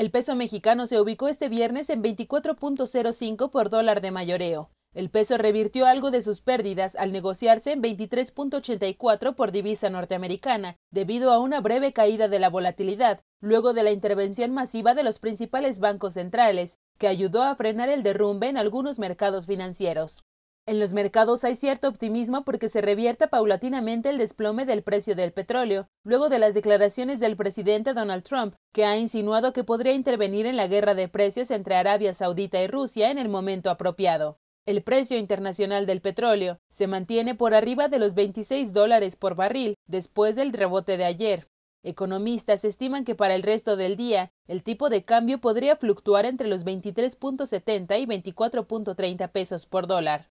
El peso mexicano se ubicó este viernes en 24.05 por dólar de mayoreo. El peso revirtió algo de sus pérdidas al negociarse en 23.84 por divisa norteamericana, debido a una breve caída de la volatilidad, luego de la intervención masiva de los principales bancos centrales, que ayudó a frenar el derrumbe en algunos mercados financieros. En los mercados hay cierto optimismo porque se revierta paulatinamente el desplome del precio del petróleo, luego de las declaraciones del presidente Donald Trump, que ha insinuado que podría intervenir en la guerra de precios entre Arabia Saudita y Rusia en el momento apropiado. El precio internacional del petróleo se mantiene por arriba de los 26 dólares por barril después del rebote de ayer. Economistas estiman que para el resto del día el tipo de cambio podría fluctuar entre los 23.70 y 24.30 pesos por dólar.